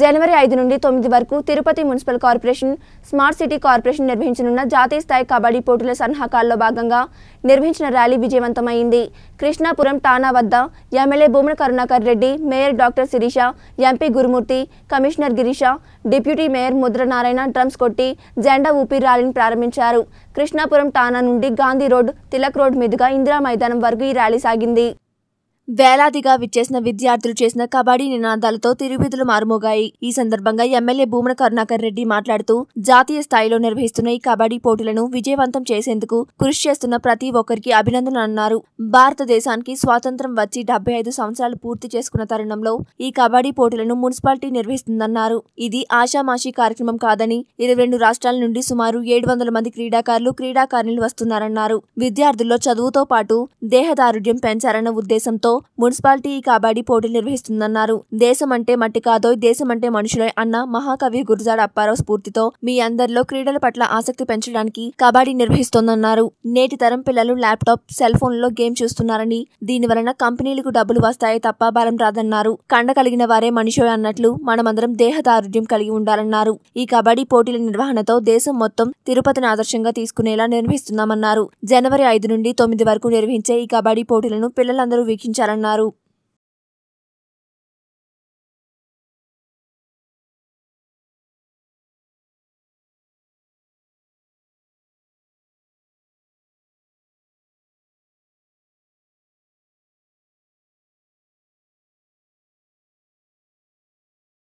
జనవరి ఐదు నుండి తొమ్మిది వరకు Tirupati municipal corporation smart city corporation నిర్వహించనున్న జాతీయ స్థాయి కబడ్డీ పోటీల సన్నాహకాల్లో భాగంగా నిర్వహించిన ర్యాలీ విజయవంతమైంది కృష్ణాపురం టానా వద్ద MLA Bhumana Karunakar Reddy mayor doctor Sirisha MP Gurumurthy commissioner Girisha deputy mayor Mudranarayana drums కొట్టి జెండా ఊపి ర్యాలీని ప్రారంభించారు కృష్ణాపురం టానా నుండి గాంధీ రోడ్ తిలక్ రోడ్ మీదుగా ఇందిరా మైదానం వరకు ఈ ర్యాలీ సాగింది వేలాదిగా విచ్చేసిన విద్యార్థులు చేసిన కబడ్డీ నినాదాలతో తిరువిధులు మారుమోగాయి ఈ సందర్భంగా ఎమ్మెల్యే భూమన కరుణాకర్ రెడ్డి మాట్లాడుతూ జాతీయ స్థాయిలో నిర్వహిస్తున్న ఈ కబడ్డీ పోటీలను విజయవంతం చేసేందుకు కృషి చేస్తున్న ప్రతి ఒక్కరికి అభినందనలు అన్నారు భారతదేశానికి స్వాతంత్రం వచ్చి డెబ్బై ఐదు సంవత్సరాలు పూర్తి చేసుకున్న తరుణంలో ఈ కబడ్డీ పోటీలను మున్సిపాలిటీ నిర్వహిస్తుందన్నారు ఇది ఆషామాషీ కార్యక్రమం కాదని ఇరవై రెండు రాష్ట్రాల నుండి సుమారు ఏడు వందల మంది క్రీడాకారులు క్రీడాకారిణులు వస్తున్నారన్నారు విద్యార్థుల్లో చదువుతో పాటు దేహదారుఢ్యం పెంచారన్న ఉద్దేశంతో మున్సిపాలిటీ ఈ కబడ్డీ పోటీలు నిర్వహిస్తుందన్నారు దేశం అంటే మట్టి కాదో దేశం అంటే మనుషులే అన్న మహాకవి గురజాడ అప్పారావు స్ఫూర్తితో మీ అందరిలో క్రీడల పట్ల ఆసక్తి పెంచడానికి కబడ్డీ నిర్వహిస్తోందన్నారు నేటి తరం పిల్లలు ల్యాప్టాప్ సెల్ ఫోన్లో గేమ్ చూస్తున్నారని దీని వలన కంపెనీలకు డబ్బులు వస్తాయి తప్ప బలం రాదన్నారు కండ కలిగిన వారే మనిషి అన్నట్లు మనమందరం దేహదారుఢ్యం కలిగి ఉండాలన్నారు ఈ కబడ్డీ పోటీల నిర్వహణతో దేశం మొత్తం తిరుపతిని ఆదర్శంగా తీసుకునేలా నిర్వహిస్తున్నామన్నారు జనవరి ఐదు నుండి తొమ్మిది వరకు నిర్వహించే ఈ కబడ్డీ పోటీలను పిల్లలందరూ వీక్షించారు నిర్వహించాలన్నారు